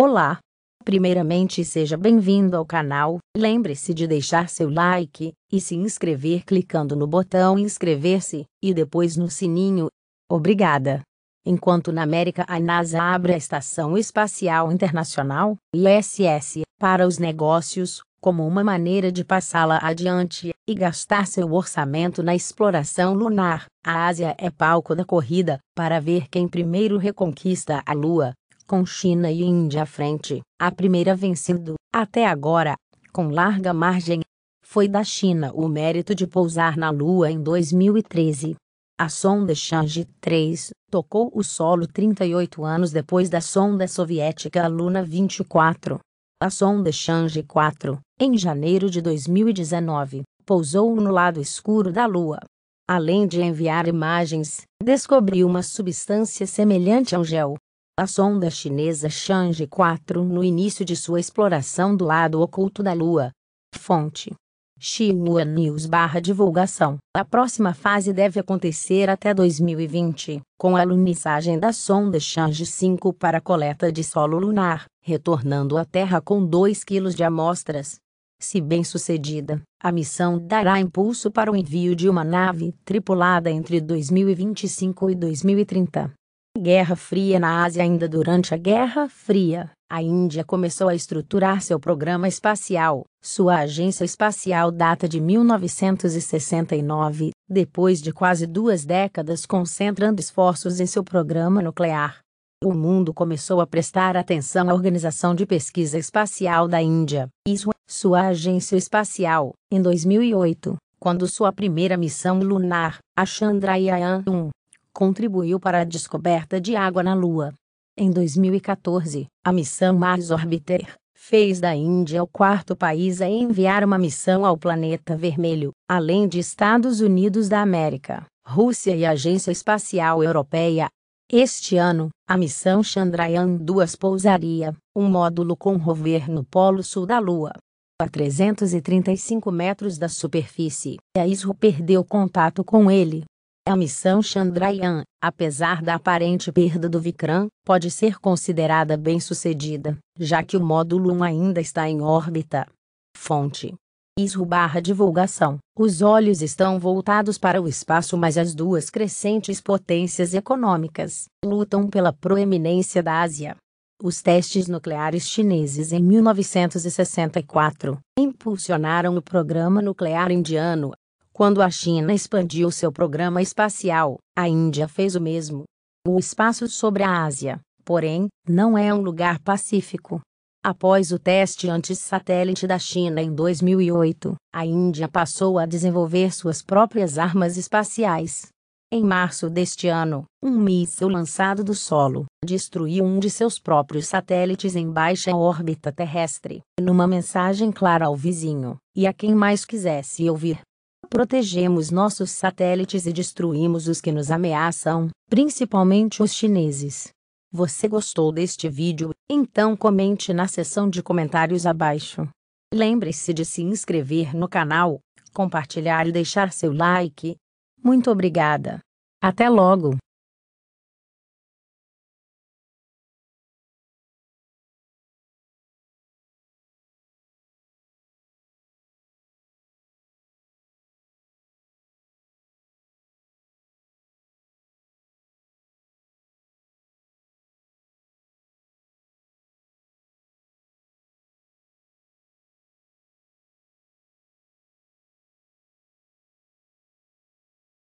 Olá! Primeiramente, seja bem-vindo ao canal. Lembre-se de deixar seu like e se inscrever clicando no botão inscrever-se e depois no sininho. Obrigada! Enquanto na América a NASA abre a Estação Espacial Internacional, ISS, para os negócios, como uma maneira de passá-la adiante e gastar seu orçamento na exploração lunar, a Ásia é palco da corrida para ver quem primeiro reconquista a Lua com China e Índia à frente, a primeira vencendo, até agora, com larga margem. Foi da China o mérito de pousar na Lua em 2013. A sonda Change 3 tocou o solo 38 anos depois da sonda soviética Luna 24. A sonda Change 4, em janeiro de 2019, pousou no lado escuro da Lua. Além de enviar imagens, descobriu uma substância semelhante a um gel, a sonda chinesa Chang'e 4 no início de sua exploração do lado oculto da Lua. Fonte: Xinhua News barra divulgação. A próxima fase deve acontecer até 2020, com a lunissagem da sonda Chang'e 5 para coleta de solo lunar, retornando à Terra com 2 kg de amostras. Se bem sucedida, a missão dará impulso para o envio de uma nave tripulada entre 2025 e 2030. Guerra Fria na Ásia Ainda durante a Guerra Fria, a Índia começou a estruturar seu programa espacial. Sua agência espacial data de 1969, depois de quase duas décadas concentrando esforços em seu programa nuclear. O mundo começou a prestar atenção à Organização de Pesquisa Espacial da Índia, ISRO, sua agência espacial, em 2008, quando sua primeira missão lunar, a Chandrayaan-1, contribuiu para a descoberta de água na Lua. Em 2014, a missão Mars Orbiter fez da Índia o quarto país a enviar uma missão ao planeta vermelho, além de Estados Unidos da América, Rússia e Agência Espacial Europeia. Este ano, a missão Chandrayaan-2 pousaria, um módulo com rover no polo sul da Lua. A 335 metros da superfície, a ISRO perdeu contato com ele, a missão Chandrayaan, apesar da aparente perda do Vikram, pode ser considerada bem-sucedida, já que o módulo 1 ainda está em órbita. Fonte: ISRO barra divulgação. Os olhos estão voltados para o espaço, mas as duas crescentes potências econômicas lutam pela proeminência da Ásia. Os testes nucleares chineses em 1964 impulsionaram o programa nuclear indiano, quando a China expandiu seu programa espacial, a Índia fez o mesmo. O espaço sobre a Ásia, porém, não é um lugar pacífico. Após o teste anti-satélite da China em 2008, a Índia passou a desenvolver suas próprias armas espaciais. Em março deste ano, um míssil lançado do solo destruiu um de seus próprios satélites em baixa órbita terrestre, numa mensagem clara ao vizinho e a quem mais quisesse ouvir. Protegemos nossos satélites e destruímos os que nos ameaçam, principalmente os chineses. Você gostou deste vídeo? Então comente na seção de comentários abaixo. Lembre-se de se inscrever no canal, compartilhar e deixar seu like. Muito obrigada. Até logo!